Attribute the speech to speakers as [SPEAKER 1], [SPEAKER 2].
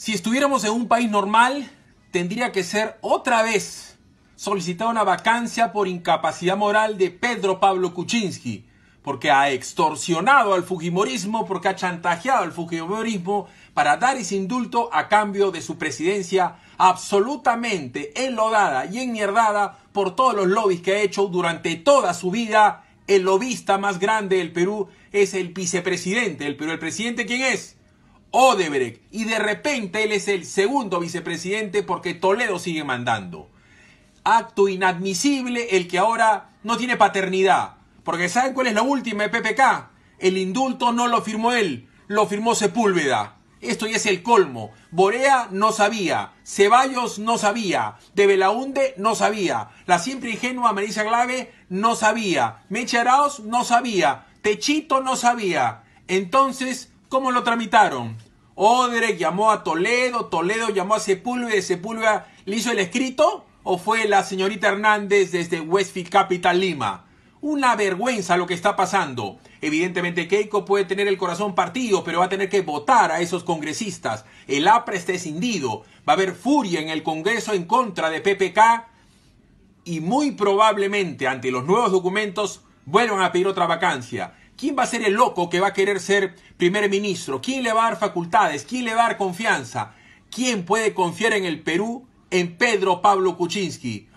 [SPEAKER 1] Si estuviéramos en un país normal, tendría que ser otra vez solicitada una vacancia por incapacidad moral de Pedro Pablo Kuczynski, porque ha extorsionado al Fujimorismo, porque ha chantajeado al Fujimorismo para dar ese indulto a cambio de su presidencia absolutamente enlodada y enmierdada por todos los lobbies que ha hecho durante toda su vida. El lobista más grande del Perú es el vicepresidente el Perú. ¿El presidente quién es? Odebrecht. Y de repente él es el segundo vicepresidente porque Toledo sigue mandando. Acto inadmisible el que ahora no tiene paternidad. Porque ¿saben cuál es la última de PPK? El indulto no lo firmó él, lo firmó Sepúlveda. Esto ya es el colmo. Borea no sabía, Ceballos no sabía, De Belaunde no sabía, la siempre ingenua Marisa Glave no sabía, Mecha Arauz no sabía, Techito no sabía. Entonces, ¿Cómo lo tramitaron? Odre llamó a Toledo, Toledo llamó a Sepúlveda, y Sepúlveda le hizo el escrito o fue la señorita Hernández desde Westfield Capital Lima. Una vergüenza lo que está pasando. Evidentemente Keiko puede tener el corazón partido, pero va a tener que votar a esos congresistas. El APRA está escindido. Va a haber furia en el Congreso en contra de PPK y muy probablemente ante los nuevos documentos vuelvan a pedir otra vacancia. ¿Quién va a ser el loco que va a querer ser primer ministro? ¿Quién le va a dar facultades? ¿Quién le va a dar confianza? ¿Quién puede confiar en el Perú en Pedro Pablo Kuczynski?